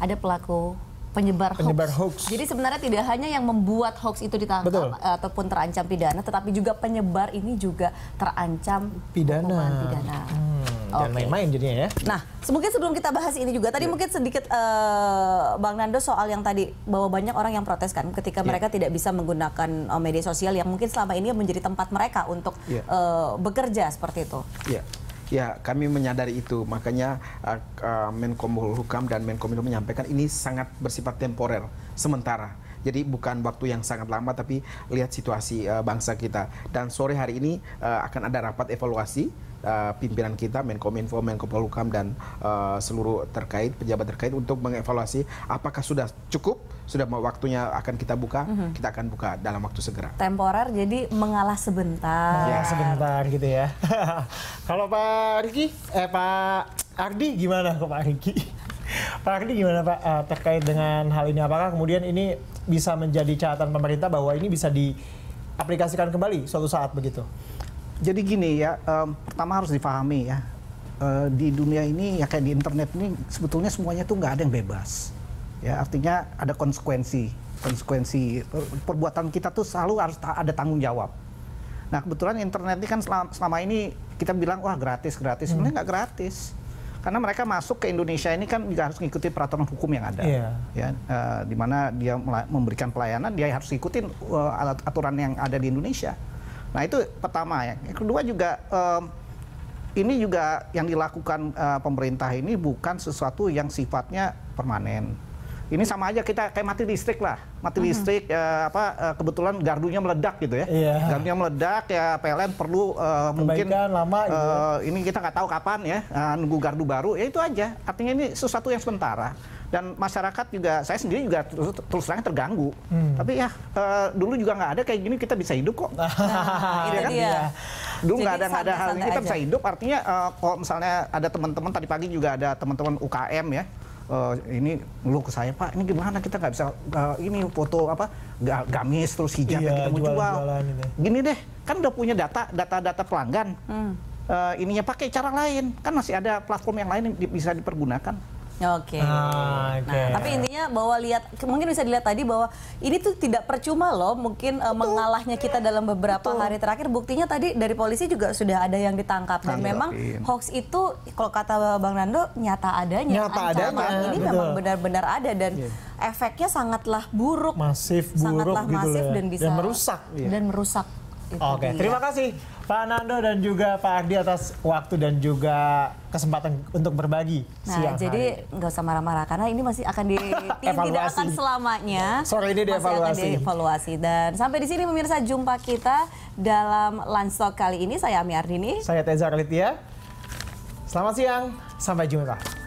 ada pelaku penyebar, penyebar hoax. hoax. Jadi sebenarnya tidak hanya yang membuat hoax itu ditangkap Betul. Eh, ataupun terancam pidana, tetapi juga penyebar ini juga terancam pidana. pidana. Hmm, okay. Dan main-main jadinya ya. Nah, mungkin sebelum kita bahas ini juga, tadi yeah. mungkin sedikit uh, Bang Nando soal yang tadi bahwa banyak orang yang protes kan ketika yeah. mereka tidak bisa menggunakan eh, media sosial yang mungkin selama ini menjadi tempat mereka untuk yeah. Iya. uh, bekerja seperti itu. Yeah. Ya, kami menyadari itu. Makanya uh, uh, Menko Polhukam dan Menkominfo menyampaikan ini sangat bersifat temporer, sementara. Jadi bukan waktu yang sangat lama, tapi lihat situasi uh, bangsa kita. Dan sore hari ini uh, akan ada rapat evaluasi Eh, pimpinan kita Menkominfo, Menko Polhukam dan uh, seluruh terkait pejabat terkait untuk mengevaluasi apakah sudah cukup, sudah waktunya akan kita buka, mm -hmm. kita akan buka dalam waktu segera. Temporer jadi mengalah sebentar. Ya sebentar gitu ya. Kalau Pak Riki, eh Pak Ardi gimana kok Pak Riki? Pak Ardi gimana Pak uh, terkait dengan hal ini apakah kemudian ini bisa menjadi catatan pemerintah bahwa ini bisa diaplikasikan kembali suatu saat begitu? Jadi gini ya, um, pertama harus difahami ya uh, di dunia ini ya kayak di internet ini sebetulnya semuanya tuh nggak ada yang bebas. Ya artinya ada konsekuensi, konsekuensi eh, perbuatan kita tuh selalu harus ta ada tanggung jawab. Nah kebetulan internet ini kan selama, selama ini kita bilang wah gratis gratis, hmm. sebenarnya nggak gratis karena mereka masuk ke Indonesia ini kan juga harus mengikuti peraturan hukum yang ada, yeah. ya, uh, di dia memberikan pelayanan, dia harus ikutin uh, aturan yang ada di Indonesia. Nah itu pertama ya. Yang kedua juga um, ini juga yang dilakukan uh, pemerintah ini bukan sesuatu yang sifatnya permanen ini sama aja kita kayak mati listrik lah mati hmm. listrik uh, apa uh, kebetulan gardunya meledak gitu ya yeah. gardunya meledak ya PLN perlu uh, mungkin lama eh, gitu. uh, ini kita nggak tahu kapan ya uh, nunggu gardu baru ya itu aja artinya ini sesuatu yang sementara dan masyarakat juga saya sendiri juga terus, terus terang terganggu hmm. tapi ya uh, dulu juga nggak ada kayak gini kita bisa hidup kok nah, nah iya ya kan? Dia. Iya. dulu nggak ada nggak ada hal ini kita aja. bisa hidup artinya uh, kalau misalnya ada teman-teman tadi pagi juga ada teman-teman UKM ya uh, ini lu ke saya pak ini gimana kita nggak bisa uh, ini foto apa gamis terus hijab iya, kita mau jual, jual. Gitu. Ini. gini deh kan udah punya data data data pelanggan hmm. uh, ininya pakai cara lain kan masih ada platform yang lain yang bisa dipergunakan Oke. Okay. Ah, okay. Nah, tapi intinya bahwa lihat mungkin bisa dilihat tadi bahwa ini tuh tidak percuma loh mungkin uh, mengalahnya kita dalam beberapa Betul. hari terakhir. Buktinya tadi dari polisi juga sudah ada yang ditangkap dan memang hoax itu kalau kata Bang Nando nyata adanya. Nyata adanya. Ini Betul. memang benar-benar ada dan yeah. efeknya sangatlah buruk. Masif buruk sangatlah gitu masif ya. dan bisa dan merusak. Yeah. Dan merusak Oke, okay. terima kasih Pak Nando dan juga Pak Ardi atas waktu dan juga kesempatan untuk berbagi nah, siang jadi nggak usah marah-marah karena ini masih akan di tidak akan selamanya. Sore ini dievaluasi. Masih akan dievaluasi dan sampai di sini pemirsa jumpa kita dalam Lunch kali ini saya Ami Ardini. Saya Teza Alitia. Selamat siang, sampai jumpa.